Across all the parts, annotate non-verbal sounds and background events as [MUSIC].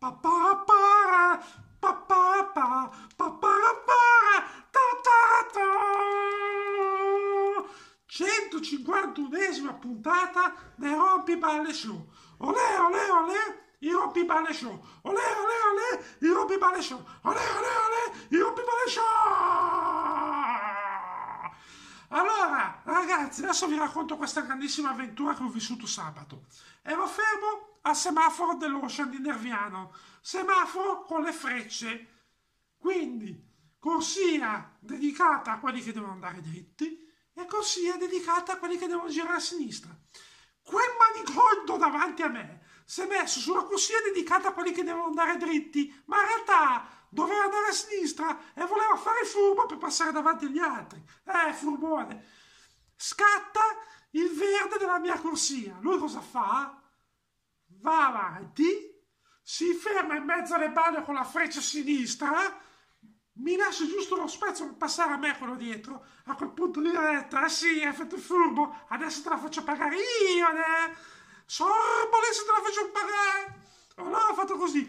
cantava papà papà papà papà 151esima puntata del Rompiballe Show. Olè, olè, olè, il Rompiballe Show. Olè, olè, olè, il Rompiballe Show. Olè, olè, olè, il Rompiballe Show. Allora, ragazzi, adesso vi racconto questa grandissima avventura che ho vissuto sabato. Ero fermo al semaforo dell'Ocean di Nerviano, semaforo con le frecce. Quindi, corsia dedicata a quelli che devono andare dritti e corsia dedicata a quelli che devono girare a sinistra. Quel manicondo davanti a me si è messo sulla corsia dedicata a quelli che devono andare dritti, ma in realtà doveva andare a sinistra e voleva fare furbo per passare davanti agli altri. Eh, furbone. Scatta il verde della mia corsia. Lui cosa fa? Va avanti, si ferma in mezzo alle balle con la freccia sinistra, mi lascia giusto lo spezzo per passare a me quello dietro. A quel punto lui ha detto, eh sì, hai fatto il furbo, adesso te la faccio pagare io, eh? Sorbo, adesso te la faccio pagare. Allora ho fatto così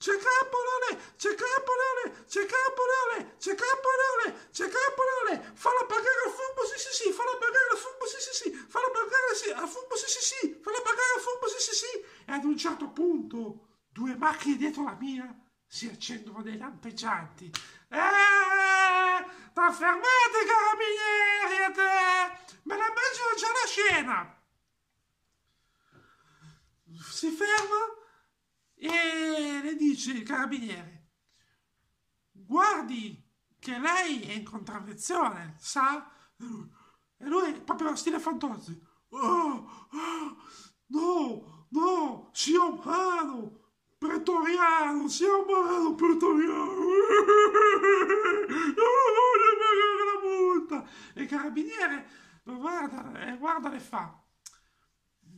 c'è caporale, c'è caporale, c'è caporale, c'è caporale, c'è caporale, falla pagare al fumo, sì sì sì, falla pagare al fumo, sì sì sì, falla pagare sì, al furbo, sì sì sì, falla pagare al fumo, sì sì sì. E ad un certo punto, due macchine dietro la mia si accendono dei lampeggianti. Eeeh! ma fermate carabinieri te! Me la immagino già la scena! Si ferma, e le dice il carabiniere, guardi che lei è in contravvenzione, sa? E lui, è proprio stile fantozzi, oh, oh, no, no, sia umano, pretoriano, sia umano, pretoriano, [LAUGHS] non voglio pagare la multa. E il carabiniere guarda, eh, guarda e fa,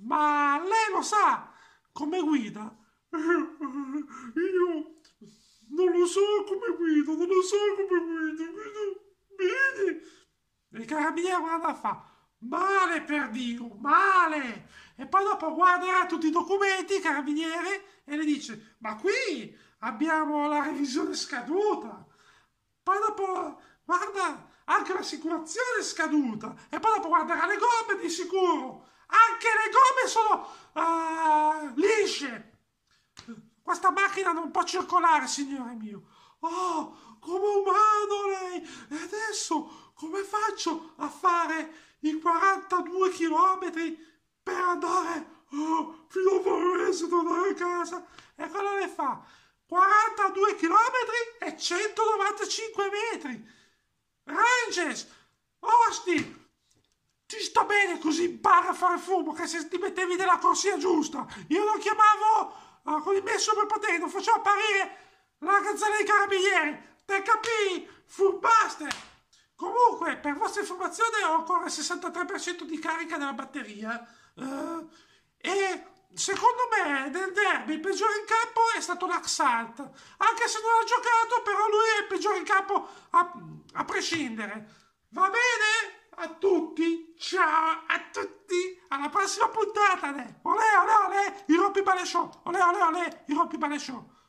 ma lei lo sa, come guida [LAUGHS] Io non lo so come guido, non lo so come guido, guido bene. Il carabiniere guarda fa, male per Dio, male. E poi dopo guarderà tutti i documenti, carabiniere, e le dice, ma qui abbiamo la revisione scaduta. Poi dopo, guarda, anche l'assicurazione è scaduta. E poi dopo guarderà le gomme di sicuro. Anche le gomme sono uh, lisce. Questa macchina non può circolare, signore mio. Oh, come umano lei! E adesso come faccio a fare i 42 chilometri per andare oh, fino a Varese, tornare a casa? E cosa ne fa? 42 chilometri e 195 metri. Ranges! Osti, ti sto bene così impara a fare fumo che se ti mettevi nella corsia giusta. Io lo chiamavo con ah, il mio superpotere non faccio apparire la canzone dei carabinieri. te TKP, Furbuster. Comunque, per vostra informazione, ho ancora il 63% di carica della batteria. Uh, e secondo me, del derby, il peggiore in campo è stato l'Axalt. Anche se non ha giocato, però lui è il peggiore in campo a, a prescindere. Va bene? a tutti, ciao a tutti, alla prossima puntata, olè, olè, olè, i rompi show, olè, olè, olè, i rompi show.